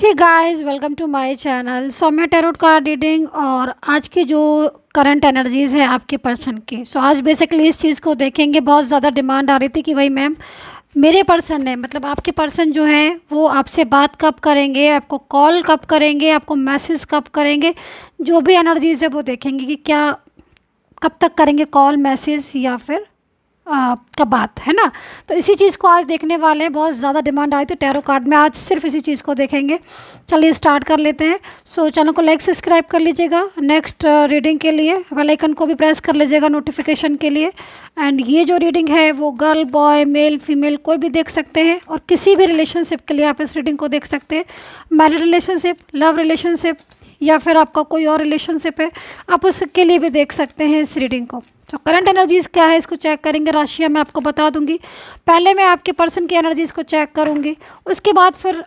hey guys welcome to my channel so मैं tarot का reading और आज की जो करंट एनर्जीज़ है आपके पर्सन की सो so, आज बेसिकली इस चीज़ को देखेंगे बहुत ज़्यादा डिमांड आ रही थी कि भाई मैम मेरे पर्सन ने मतलब आपके पर्सन जो हैं वो आपसे बात कब करेंगे आपको कॉल कब करेंगे आपको मैसेज कब करेंगे जो भी एनर्जीज़ है वो देखेंगे कि क्या कब तक करेंगे कॉल मैसेज या फिर का बात है ना तो इसी चीज़ को आज देखने वाले हैं बहुत ज़्यादा डिमांड आई थी टैरो कार्ड में आज सिर्फ इसी चीज़ को देखेंगे चलिए स्टार्ट कर लेते हैं सो चैनल को लाइक सब्सक्राइब कर लीजिएगा नेक्स्ट रीडिंग के लिए वेलाइकन को भी प्रेस कर लीजिएगा नोटिफिकेशन के लिए एंड ये जो रीडिंग है वो गर्ल बॉय मेल फीमेल कोई भी देख सकते हैं और किसी भी रिलेशनशिप के लिए आप इस रीडिंग को देख सकते हैं मैरिड रिलेशनशिप लव रिलेशनशिप या फिर आपका कोई और रिलेशनशिप है आप उसके लिए भी देख सकते हैं इस रीडिंग को तो करंट एनर्जीज़ क्या है इसको चेक करेंगे राशियाँ मैं आपको बता दूंगी पहले मैं आपके पर्सन की एनर्जीज़ को चेक करूंगी उसके बाद फिर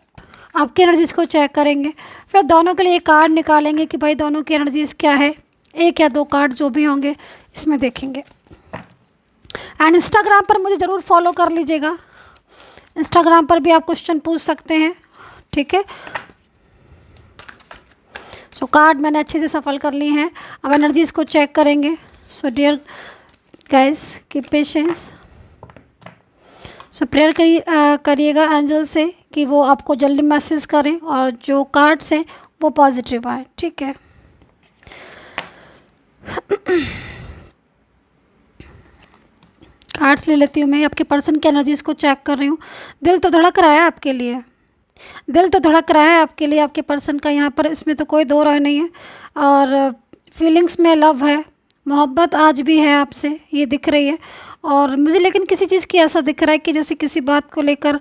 आपकी एनर्जीज़ को चेक करेंगे फिर दोनों के लिए एक कार्ड निकालेंगे कि भाई दोनों की एनर्जीज़ क्या है एक या दो कार्ड जो भी होंगे इसमें देखेंगे एंड इंस्टाग्राम पर मुझे ज़रूर फॉलो कर लीजिएगा इंस्टाग्राम पर भी आप क्वेश्चन पूछ सकते हैं ठीक है सो so, कार्ड मैंने अच्छे से सफल कर ली हैं अब एनर्जीज़ को चेक करेंगे सो डियर गाइस की पेशेंस सो प्रेयर करिए करिएगा एंजल से कि वो आपको जल्दी मैसेज करें और जो कार्ड्स हैं वो पॉजिटिव आए ठीक है कार्ड्स ले लेती हूँ मैं आपके पर्सन की एनर्जीज को चेक कर रही हूँ दिल तो धड़क रहा है आपके लिए दिल तो धड़क रहा है आपके लिए आपके पर्सन का यहाँ पर इसमें तो कोई दो राय नहीं है और फीलिंग्स uh, में लव है मोहब्बत आज भी है आपसे ये दिख रही है और मुझे लेकिन किसी चीज़ की ऐसा दिख रहा है कि जैसे किसी बात को लेकर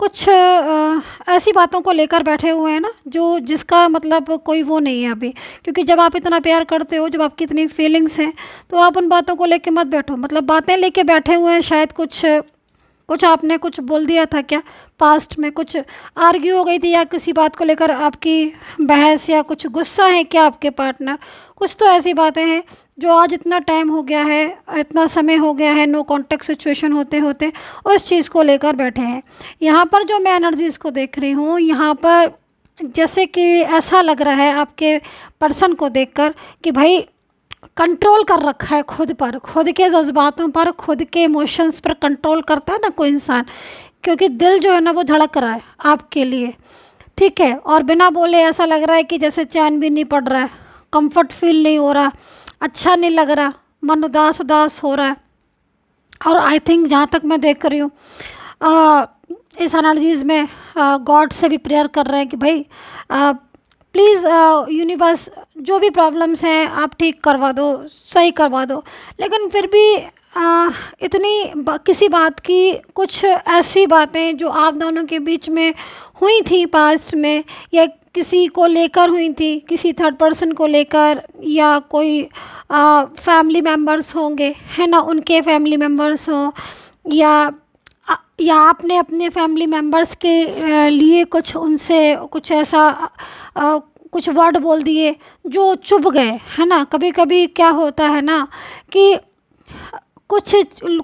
कुछ आ, ऐसी बातों को लेकर बैठे हुए हैं ना जो जिसका मतलब कोई वो नहीं है अभी क्योंकि जब आप इतना प्यार करते हो जब आपकी इतनी फीलिंग्स हैं तो आप उन बातों को लेके मत बैठो मतलब बातें लेके बैठे हुए हैं शायद कुछ कुछ आपने कुछ बोल दिया था क्या पास्ट में कुछ आर्ग्यू हो गई थी या किसी बात को लेकर आपकी बहस या कुछ गुस्सा है क्या आपके पार्टनर कुछ तो ऐसी बातें हैं जो आज इतना टाइम हो गया है इतना समय हो गया है नो कॉन्टेक्ट सिचुएशन होते होते उस चीज़ को लेकर बैठे हैं यहाँ पर जो मैं एनर्जीज़ को देख रही हूँ यहाँ पर जैसे कि ऐसा लग रहा है आपके पर्सन को देखकर कि भाई कंट्रोल कर रखा है खुद पर खुद के जज्बातों पर खुद के इमोशंस पर कंट्रोल करता है ना कोई इंसान क्योंकि दिल जो है ना वो धड़क रहा है आपके लिए ठीक है और बिना बोले ऐसा लग रहा है कि जैसे चैन भी नहीं पड़ रहा है कंफर्ट फील नहीं हो रहा अच्छा नहीं लग रहा मन उदास उदास हो रहा है और आई थिंक जहाँ तक मैं देख रही हूँ इस एनर्जीज़ में गॉड से भी प्रेयर कर रहे हैं कि भाई प्लीज़ यूनिवर्स uh, जो भी प्रॉब्लम्स हैं आप ठीक करवा दो सही करवा दो लेकिन फिर भी आ, uh, इतनी बा, किसी बात की कुछ ऐसी बातें जो आप दोनों के बीच में हुई थी पास्ट में या किसी को लेकर हुई थी किसी थर्ड पर्सन को लेकर या कोई फैमिली uh, मेम्बर्स होंगे है ना उनके फैमिली मेम्बर्स हों या या आपने अपने फैमिली मेम्बर्स के लिए कुछ उनसे कुछ ऐसा कुछ वर्ड बोल दिए जो चुभ गए है ना कभी कभी क्या होता है ना कि कुछ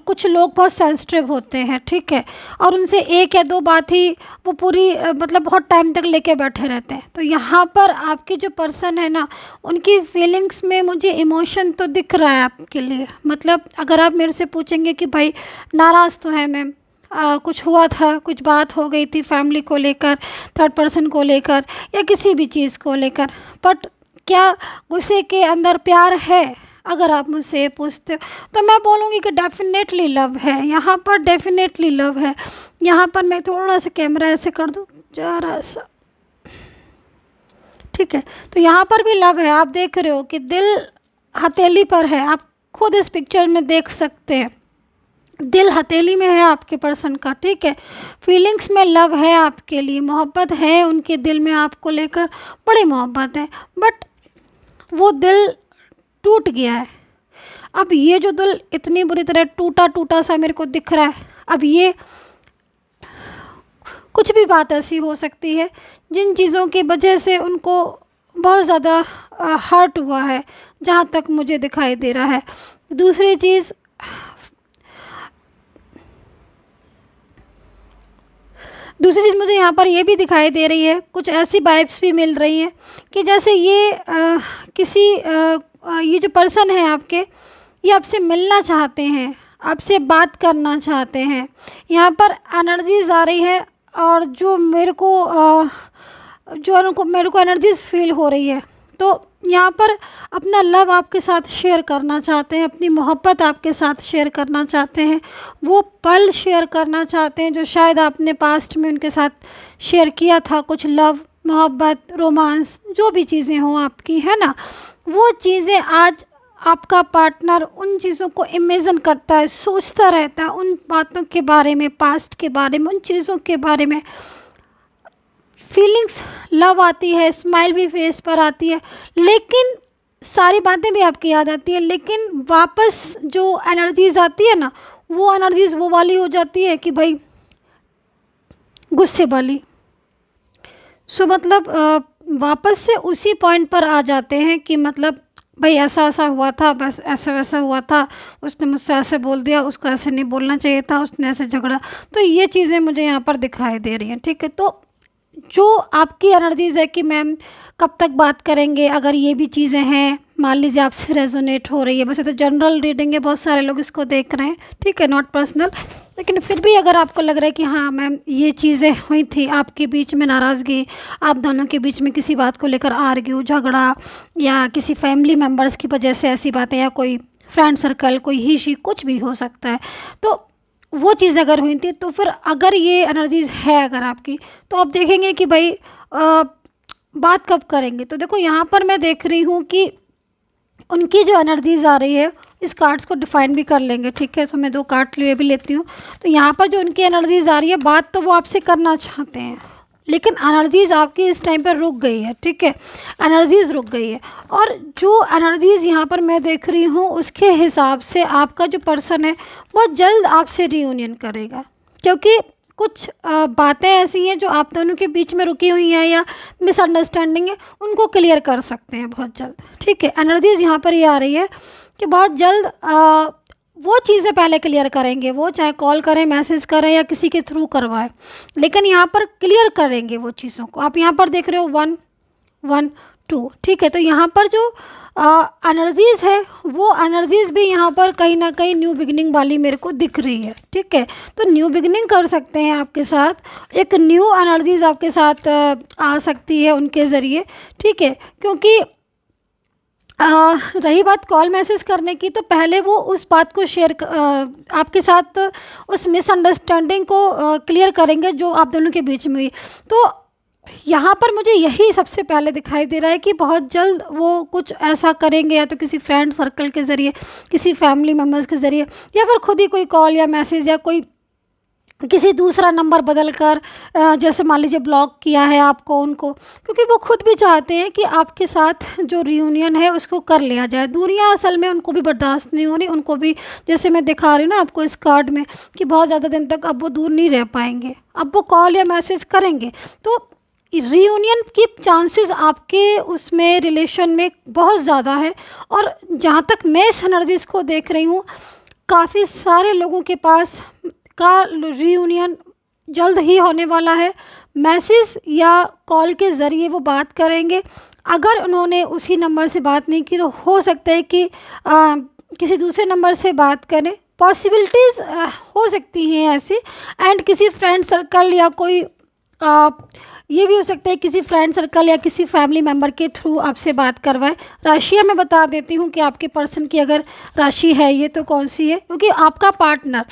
कुछ लोग बहुत सेंसिटिव होते हैं ठीक है और उनसे एक या दो बात ही वो पूरी मतलब बहुत टाइम तक लेके बैठे रहते हैं तो यहाँ पर आपकी जो पर्सन है ना उनकी फीलिंग्स में मुझे इमोशन तो दिख रहा है आपके लिए मतलब अगर आप मेरे से पूछेंगे कि भाई नाराज़ तो है मैम आ, कुछ हुआ था कुछ बात हो गई थी फैमिली को लेकर थर्ड पर्सन को लेकर या किसी भी चीज़ को लेकर बट क्या गुस्से के अंदर प्यार है अगर आप मुझसे पूछते हो तो मैं बोलूँगी कि डेफिनेटली लव है यहाँ पर डेफिनेटली लव है यहाँ पर मैं थोड़ा सा कैमरा ऐसे कर दूँ जरा सा ठीक है तो यहाँ पर भी लव है आप देख रहे हो कि दिल हथेली पर है आप खुद इस पिक्चर में देख सकते हैं दिल हथेली में है आपके पर्सन का ठीक है फीलिंग्स में लव है आपके लिए मोहब्बत है उनके दिल में आपको लेकर बड़ी मोहब्बत है बट वो दिल टूट गया है अब ये जो दिल इतनी बुरी तरह टूटा टूटा सा मेरे को दिख रहा है अब ये कुछ भी बात ऐसी हो सकती है जिन चीज़ों की वजह से उनको बहुत ज़्यादा हर्ट हुआ है जहाँ तक मुझे दिखाई दे रहा है दूसरी चीज़ दूसरी चीज़ मुझे यहाँ पर ये भी दिखाई दे रही है कुछ ऐसी वाइब्स भी मिल रही हैं कि जैसे ये आ, किसी आ, ये जो पर्सन है आपके ये आपसे मिलना चाहते हैं आपसे बात करना चाहते हैं यहाँ पर एनर्जीज आ रही है और जो मेरे को आ, जो उनको मेरे को एनर्जीज फील हो रही है तो यहाँ पर अपना लव आपके साथ शेयर करना चाहते हैं अपनी मोहब्बत आपके साथ शेयर करना चाहते हैं वो पल शेयर करना चाहते हैं जो शायद आपने पास्ट में उनके साथ शेयर किया था कुछ लव मोहब्बत रोमांस जो भी चीज़ें हों आपकी है ना वो चीज़ें आज आपका पार्टनर उन चीज़ों को इमेजन करता है सोचता रहता है उन बातों के बारे में पास्ट के बारे में उन चीज़ों के बारे में फीलिंग्स लव आती है स्माइल भी फेस पर आती है लेकिन सारी बातें भी आपकी याद आती है लेकिन वापस जो एनर्जीज आती है ना वो एनर्जीज वो वाली हो जाती है कि भाई गुस्से वाली सो मतलब वापस से उसी पॉइंट पर आ जाते हैं कि मतलब भाई ऐसा ऐसा हुआ था बस ऐसा वैसा हुआ था उसने मुझसे ऐसे बोल दिया उसको ऐसे नहीं बोलना चाहिए था उसने ऐसे झगड़ा तो ये चीज़ें मुझे यहाँ पर दिखाई दे रही हैं ठीक है तो जो आपकी एनर्जीज़ है कि मैम कब तक बात करेंगे अगर ये भी चीज़ें हैं मान लीजिए आपसे रेजोनेट हो रही है वैसे तो जनरल रीडिंग है बहुत सारे लोग इसको देख रहे हैं ठीक है नॉट पर्सनल लेकिन फिर भी अगर आपको लग रहा है कि हाँ मैम ये चीज़ें हुई थी आपके बीच में नाराज़गी आप दोनों के बीच में किसी बात को लेकर आर्ग्यू झगड़ा या किसी फैमिली मेम्बर्स की वजह से ऐसी बातें या कोई फ्रेंड सर्कल कोई ही शी कुछ भी हो सकता है तो वो चीज़ अगर हुई थी तो फिर अगर ये एनर्जीज है अगर आपकी तो आप देखेंगे कि भाई आ, बात कब करेंगे तो देखो यहाँ पर मैं देख रही हूँ कि उनकी जो एनर्जीज आ रही है इस कार्ड्स को डिफाइन भी कर लेंगे ठीक है सो मैं दो कार्ड लिए भी लेती हूँ तो यहाँ पर जो उनकी एनर्जीज आ रही है बात तो वो आपसे करना चाहते हैं लेकिन एनर्जीज़ आपकी इस टाइम पर रुक गई है ठीक है एनर्जीज़ रुक गई है और जो एनर्जीज़ यहाँ पर मैं देख रही हूँ उसके हिसाब से आपका जो पर्सन है बहुत जल्द आपसे रीयूनियन करेगा क्योंकि कुछ बातें ऐसी हैं जो आप दोनों के बीच में रुकी हुई हैं या मिसअंडरस्टैंडिंग है उनको क्लियर कर सकते हैं बहुत जल्द ठीक है एनर्जीज़ यहाँ पर ये यह आ रही है कि बहुत जल्द आ, वो चीज़ें पहले क्लियर करेंगे वो चाहे कॉल करें मैसेज करें या किसी के थ्रू करवाएं लेकिन यहाँ पर क्लियर करेंगे वो चीज़ों को आप यहाँ पर देख रहे हो वन वन टू ठीक है तो यहाँ पर जो एनर्जीज़ है वो एनर्जीज़ भी यहाँ पर कहीं ना कहीं न्यू बिगनिंग वाली मेरे को दिख रही है ठीक है तो न्यू बिगनिंग कर सकते हैं आपके साथ एक न्यू एनर्जीज़ आपके साथ आ सकती है उनके ज़रिए ठीक है क्योंकि आ, रही बात कॉल मैसेज करने की तो पहले वो उस बात को शेयर आपके साथ उस मिसअंडरस्टैंडिंग को क्लियर करेंगे जो आप दोनों के बीच में हुई तो यहाँ पर मुझे यही सबसे पहले दिखाई दे रहा है कि बहुत जल्द वो कुछ ऐसा करेंगे या तो किसी फ्रेंड सर्कल के ज़रिए किसी फैमिली मेम्बर्स के ज़रिए या फिर खुद ही कोई कॉल या मैसेज या कोई किसी दूसरा नंबर बदल कर जैसे मान लीजिए ब्लॉक किया है आपको उनको क्योंकि वो खुद भी चाहते हैं कि आपके साथ जो रियूनियन है उसको कर लिया जाए दूरियाँ असल में उनको भी बर्दाश्त नहीं हो रही उनको भी जैसे मैं दिखा रही हूँ ना आपको इस कार्ड में कि बहुत ज़्यादा दिन तक अब वो दूर नहीं रह पाएंगे अब वो कॉल या मैसेज करेंगे तो रीयूनियन की चांसेस आपके उसमें रिलेशन में बहुत ज़्यादा है और जहाँ तक मैं इस एनर्जीज़ को देख रही हूँ काफ़ी सारे लोगों के पास का रीयूनियन जल्द ही होने वाला है मैसेज या कॉल के ज़रिए वो बात करेंगे अगर उन्होंने उसी नंबर से बात नहीं की तो हो सकता है कि आ, किसी दूसरे नंबर से बात करें पॉसिबिलिटीज़ हो सकती हैं ऐसी एंड किसी फ्रेंड सर्कल या कोई आ, ये भी हो सकता है किसी फ्रेंड सर्कल या किसी फैमिली मेम्बर के थ्रू आपसे बात करवाएं राशियाँ मैं बता देती हूँ कि आपके पर्सन की अगर राशि है ये तो कौन सी है क्योंकि आपका पार्टनर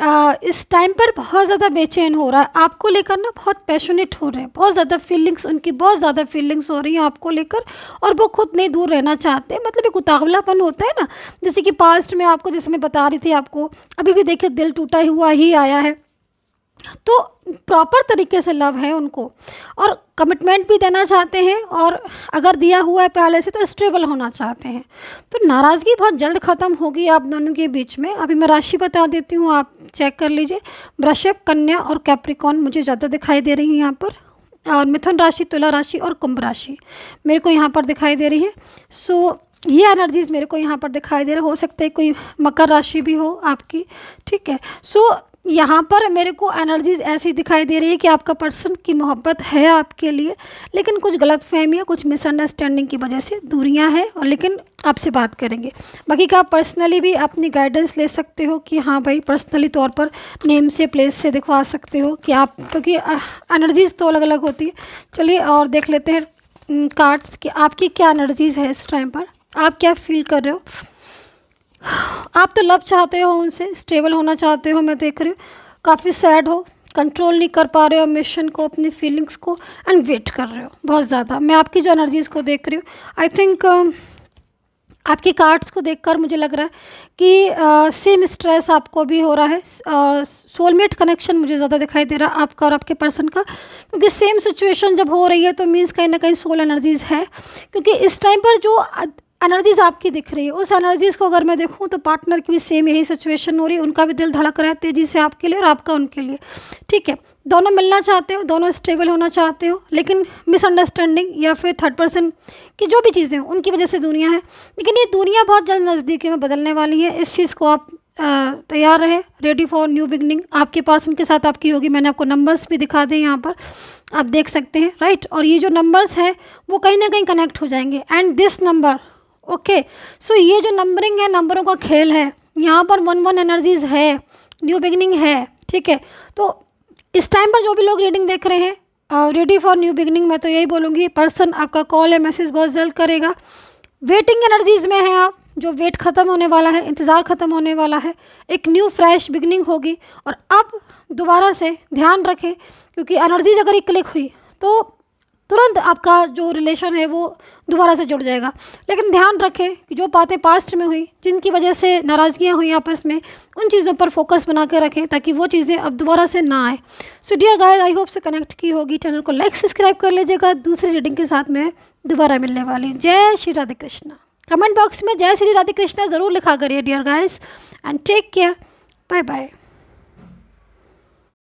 आ, इस टाइम पर बहुत ज़्यादा बेचैन हो रहा है आपको लेकर ना बहुत पैशनेट हो रहे हैं बहुत ज़्यादा फीलिंग्स उनकी बहुत ज़्यादा फीलिंग्स हो रही हैं आपको लेकर और वो खुद नहीं दूर रहना चाहते मतलब एक उतावलापन होता है ना जैसे कि पास्ट में आपको जैसे मैं बता रही थी आपको अभी भी देखिए दिल टूटा हुआ ही आया है तो प्रॉपर तरीके से लव है उनको और कमिटमेंट भी देना चाहते हैं और अगर दिया हुआ है पहले से तो स्टेबल होना चाहते हैं तो नाराज़गी बहुत जल्द ख़त्म होगी आप दोनों के बीच में अभी मैं राशि बता देती हूँ आप चेक कर लीजिए वृषभ कन्या और कैप्रिकॉन मुझे ज़्यादा दिखाई दे रही है यहाँ पर और मिथुन राशि तुला राशि और कुंभ राशि मेरे को यहाँ पर दिखाई दे रही है सो ये एनर्जीज़ मेरे को यहाँ पर दिखाई दे रहा हो सकता है कोई मकर राशि भी हो आपकी ठीक है सो यहाँ पर मेरे को एनर्जीज ऐसी दिखाई दे रही है कि आपका पर्सन की मोहब्बत है आपके लिए लेकिन कुछ गलत फहमियाँ कुछ मिसअंडरस्टैंडिंग की वजह से दूरियाँ हैं और लेकिन आपसे बात करेंगे बाकी का पर्सनली भी अपनी गाइडेंस ले सकते हो कि हाँ भाई पर्सनली तौर पर नेम से प्लेस से दिखवा सकते हो कि आप क्योंकि तो एनर्जीज तो अलग अलग होती है चलिए और देख लेते हैं कार्ड्स कि आपकी क्या एनर्जीज है इस टाइम पर आप क्या फील कर रहे हो आप तो लव चाहते हो उनसे स्टेबल होना चाहते हो मैं देख रही हूँ काफ़ी सैड हो कंट्रोल नहीं कर पा रहे हो मिशन को अपनी फीलिंग्स को एंड वेट कर रहे हो बहुत ज़्यादा मैं आपकी जो एनर्जीज़ को देख रही हूँ आई थिंक um, आपकी कार्ड्स को देखकर मुझे लग रहा है कि सेम uh, स्ट्रेस आपको भी हो रहा है सोलमेट uh, कनेक्शन मुझे ज़्यादा दिखाई दे रहा है आपका और आपके पर्सन का क्योंकि सेम सिचुएशन जब हो रही है तो मीन्स कहीं ना कहीं सोल एनर्जीज़ है क्योंकि इस टाइम पर जो एनर्जीज़ आपकी दिख रही है उस एनर्जीज़ को अगर मैं देखूँ तो पार्टनर की भी सेम यही सिचुएशन हो रही है उनका भी दिल धड़क रहा है तेज़ी से आपके लिए और आपका उनके लिए ठीक है दोनों मिलना चाहते हो दोनों स्टेबल होना चाहते हो लेकिन मिसअंडरस्टैंडिंग या फिर थर्ड पर्सन की जो भी चीज़ें उनकी वजह से दुनिया है लेकिन ये दुनिया बहुत जल्द नज़दीकी में बदलने वाली है इस चीज़ को आप तैयार रहे रेडी फॉर न्यू बिगनिंग आपके पर्सन के साथ आपकी होगी मैंने आपको नंबर्स भी दिखा दें यहाँ पर आप देख सकते हैं राइट और ये जो नंबर्स हैं वो कहीं ना कहीं कनेक्ट हो जाएंगे and this number okay so ये जो नंबरिंग है नंबरों का खेल है यहाँ पर वन वन एनर्जीज है न्यू बिगनिंग है ठीक है तो इस टाइम पर जो भी लोग रीडिंग देख रहे हैं रेडी फॉर न्यू बिगनिंग मैं तो यही बोलूँगी पर्सन आपका कॉल या मैसेज बहुत जल्द करेगा वेटिंग एनर्जीज में है आप जो वेट ख़त्म होने वाला है इंतज़ार ख़त्म होने वाला है एक न्यू फ्रेश बिगनिंग होगी और अब दोबारा से ध्यान रखें क्योंकि एनर्जीज अगर एक क्लिक हुई तो तुरंत आपका जो रिलेशन है वो दोबारा से जुड़ जाएगा लेकिन ध्यान रखें कि जो बातें पास्ट में हुई जिनकी वजह से नाराज़गियाँ हुई आपस में उन चीज़ों पर फोकस बना कर रखें ताकि वो चीज़ें अब दोबारा से ना आए so dear guys I hope से कनेक्ट की होगी चैनल को लाइक सब्सक्राइब कर लीजिएगा दूसरी रीडिंग के साथ में दोबारा मिलने वाली जय श्री राधे कृष्णा कमेंट बॉक्स में जय श्री राधे कृष्णा ज़रूर लिखा करिए dear guys and take care bye bye